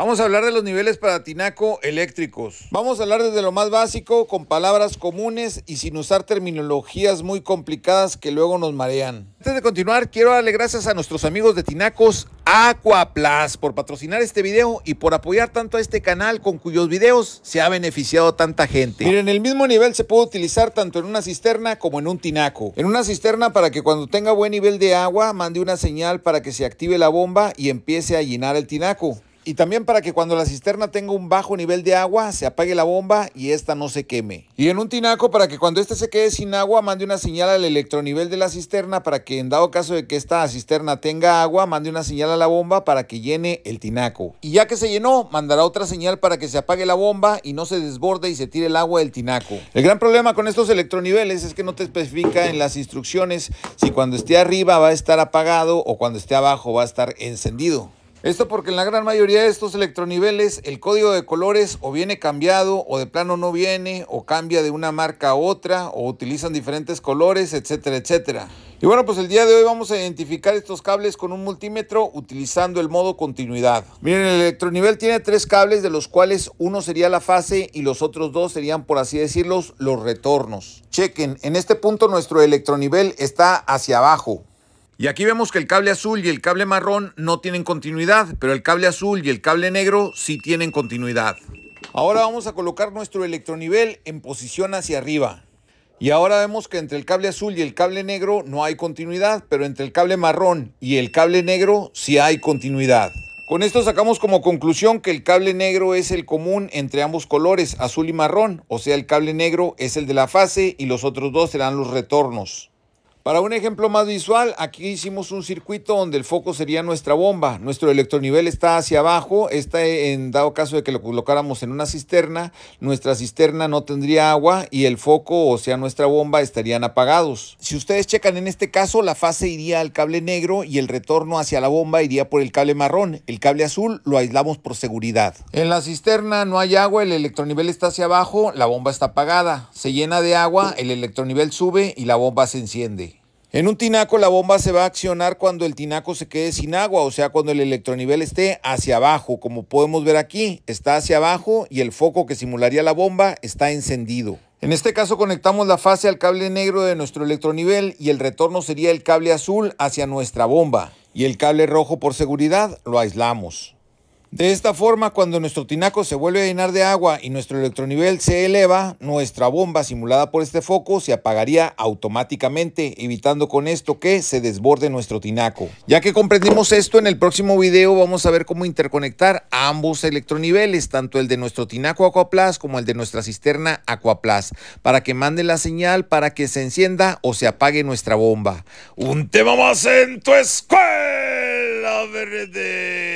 Vamos a hablar de los niveles para tinaco eléctricos. Vamos a hablar desde lo más básico, con palabras comunes y sin usar terminologías muy complicadas que luego nos marean. Antes de continuar, quiero darle gracias a nuestros amigos de Tinacos Aquaplas por patrocinar este video y por apoyar tanto a este canal con cuyos videos se ha beneficiado tanta gente. Miren, el mismo nivel se puede utilizar tanto en una cisterna como en un tinaco. En una cisterna para que cuando tenga buen nivel de agua mande una señal para que se active la bomba y empiece a llenar el tinaco. Y también para que cuando la cisterna tenga un bajo nivel de agua, se apague la bomba y esta no se queme. Y en un tinaco para que cuando este se quede sin agua, mande una señal al electronivel de la cisterna para que en dado caso de que esta cisterna tenga agua, mande una señal a la bomba para que llene el tinaco. Y ya que se llenó, mandará otra señal para que se apague la bomba y no se desborde y se tire el agua del tinaco. El gran problema con estos electroniveles es que no te especifica en las instrucciones si cuando esté arriba va a estar apagado o cuando esté abajo va a estar encendido. Esto porque en la gran mayoría de estos electroniveles el código de colores o viene cambiado o de plano no viene o cambia de una marca a otra o utilizan diferentes colores, etcétera, etcétera. Y bueno, pues el día de hoy vamos a identificar estos cables con un multímetro utilizando el modo continuidad. Miren, el electronivel tiene tres cables de los cuales uno sería la fase y los otros dos serían, por así decirlo los retornos. Chequen, en este punto nuestro electronivel está hacia abajo. Y aquí vemos que el cable azul y el cable marrón no tienen continuidad, pero el cable azul y el cable negro sí tienen continuidad. Ahora vamos a colocar nuestro electronivel en posición hacia arriba. Y ahora vemos que entre el cable azul y el cable negro no hay continuidad, pero entre el cable marrón y el cable negro sí hay continuidad. Con esto sacamos como conclusión que el cable negro es el común entre ambos colores, azul y marrón, o sea el cable negro es el de la fase y los otros dos serán los retornos. Para un ejemplo más visual, aquí hicimos un circuito donde el foco sería nuestra bomba. Nuestro electronivel está hacia abajo, está en dado caso de que lo colocáramos en una cisterna, nuestra cisterna no tendría agua y el foco, o sea nuestra bomba, estarían apagados. Si ustedes checan en este caso, la fase iría al cable negro y el retorno hacia la bomba iría por el cable marrón. El cable azul lo aislamos por seguridad. En la cisterna no hay agua, el electronivel está hacia abajo, la bomba está apagada. Se llena de agua, el electronivel sube y la bomba se enciende. En un tinaco la bomba se va a accionar cuando el tinaco se quede sin agua, o sea, cuando el electronivel esté hacia abajo, como podemos ver aquí, está hacia abajo y el foco que simularía la bomba está encendido. En este caso conectamos la fase al cable negro de nuestro electronivel y el retorno sería el cable azul hacia nuestra bomba y el cable rojo por seguridad lo aislamos. De esta forma, cuando nuestro tinaco se vuelve a llenar de agua y nuestro electronivel se eleva, nuestra bomba simulada por este foco se apagaría automáticamente, evitando con esto que se desborde nuestro tinaco. Ya que comprendimos esto, en el próximo video vamos a ver cómo interconectar ambos electroniveles, tanto el de nuestro tinaco Aquaplas como el de nuestra cisterna Aquaplas, para que mande la señal para que se encienda o se apague nuestra bomba. ¡Un tema más en tu escuela verde!